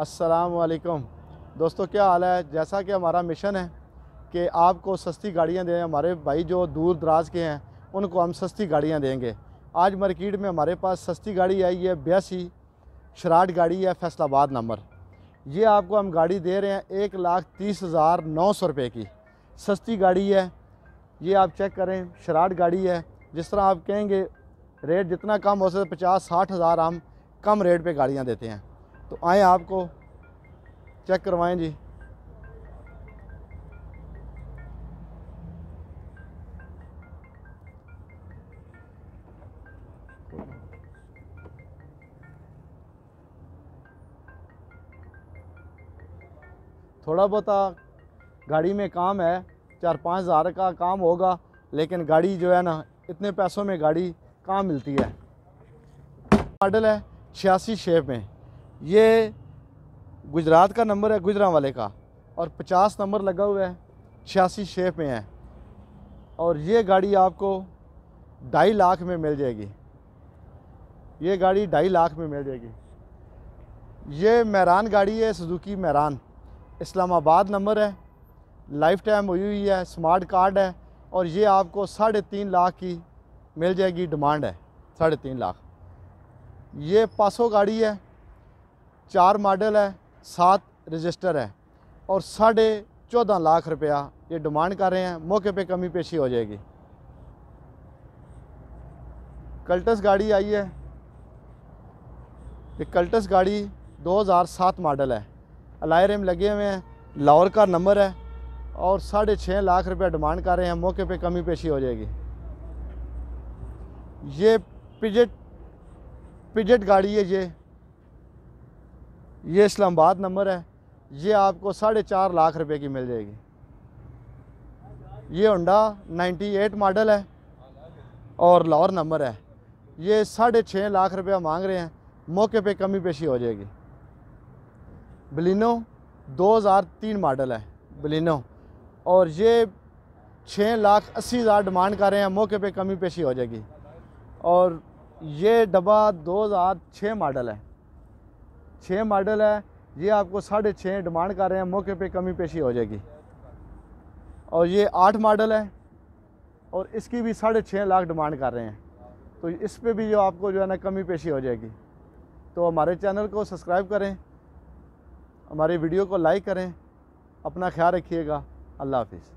असलकम दोस्तों क्या हाल है जैसा कि हमारा मिशन है कि आपको सस्ती गाड़ियाँ दें हमारे भाई जो दूर दराज के हैं उनको हम सस्ती गाड़ियाँ देंगे आज मार्केट में हमारे पास सस्ती गाड़ी आई है बयासी शराट गाड़ी है फैसलाबाद नंबर ये आपको हम गाड़ी दे रहे हैं एक लाख तीस हज़ार नौ सौ रुपये की सस्ती गाड़ी है ये आप चेक करें शराट गाड़ी है जिस तरह आप कहेंगे रेट जितना कम हो सके पचास साठ हज़ार हम कम रेट पे गाड़ियाँ देते हैं तो आए आपको चेक करवाएं जी थोड़ा बहुत गाड़ी में काम है चार पाँच हज़ार का काम होगा लेकिन गाड़ी जो है ना इतने पैसों में गाड़ी कहाँ मिलती है मॉडल है छियासी शेप में ये गुजरात का नंबर है गुजरा वाले का और 50 नंबर लगा हुआ है छियासी छः पे है और ये गाड़ी आपको ढाई लाख में मिल जाएगी ये गाड़ी ढाई लाख में मिल जाएगी ये मैरान गाड़ी है Suzuki Mehran Islamabad number lifetime टाइम हुई हुई है स्मार्ट कार्ड है और ये आपको साढ़े तीन लाख की मिल जाएगी डिमांड है साढ़े तीन लाख ये पासो गाड़ी है चार मॉडल है सात रजिस्टर है और साढ़े चौदह लाख रुपया ये डिमांड कर रहे हैं मौके पे कमी पेशी हो जाएगी कल्टस गाड़ी आई है ये कल्टस गाड़ी 2007 मॉडल है अलायर में लगे हुए हैं लाहौर का नंबर है और साढ़े छः लाख रुपया डिमांड कर रहे हैं मौके पे कमी पेशी हो जाएगी ये पिजट पिजट गाड़ी है ये ये इस्लामाबाद नंबर है ये आपको साढ़े चार लाख रुपए की मिल जाएगी ये होंडा 98 मॉडल है और लाहौर नंबर है ये साढ़े छः लाख रुपया मांग रहे हैं मौके पे कमी पेशी हो जाएगी बलिनो 2003 मॉडल है बलिनो और ये छः लाख अस्सी हज़ार डिमांड कर रहे हैं मौके पे कमी पेशी हो जाएगी और ये डब्बा 2006 मॉडल है छः मॉडल है ये आपको साढ़े छः डिमांड कर रहे हैं मौके पे कमी पेशी हो जाएगी और ये आठ मॉडल है और इसकी भी साढ़े छः लाख डिमांड कर रहे हैं तो इस पर भी जो आपको जो है ना कमी पेशी हो जाएगी तो हमारे चैनल को सब्सक्राइब करें हमारी वीडियो को लाइक करें अपना ख्याल रखिएगा अल्लाह हाफिज़